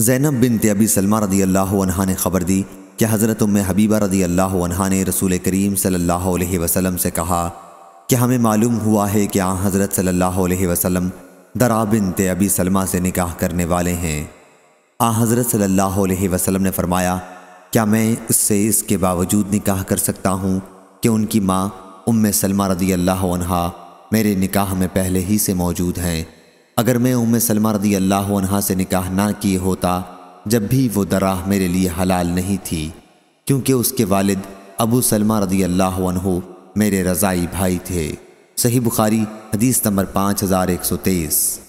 जैनब बिन तबी सलमा रदी अल्लाह ने ख़बर दी कि हज़रत उम हबीबा रदी अल्लाह ने रसूल करीम सल्लल्लाहु अलैहि वसल्लम से कहा कि हमें मालूम हुआ है कि आ हज़रत सल्लल्लाहु अलैहि वसल्लम दरा बिन तबी सलमा से निकाह करने वाले हैं आ हज़रत सल्लल्लाहु अलैहि वसल्लम ने फ़रमाया क्या मैं उससे इसके बावजूद निकाह कर सकता हूँ कि उनकी माँ उम सलमा रदी अल्लाह मेरे निकाह में पहले ही से मौजूद हैं अगर मैं उम सलमा रदी अल्लाह से निकाह ना किए होता जब भी वो दराह मेरे लिए हलाल नहीं थी क्योंकि उसके वालिद अबू सलमा रदी अल्लाह मेरे रज़ाई भाई थे सही बुखारी हदीस नंबर पाँच हज़ार एक सौ तेईस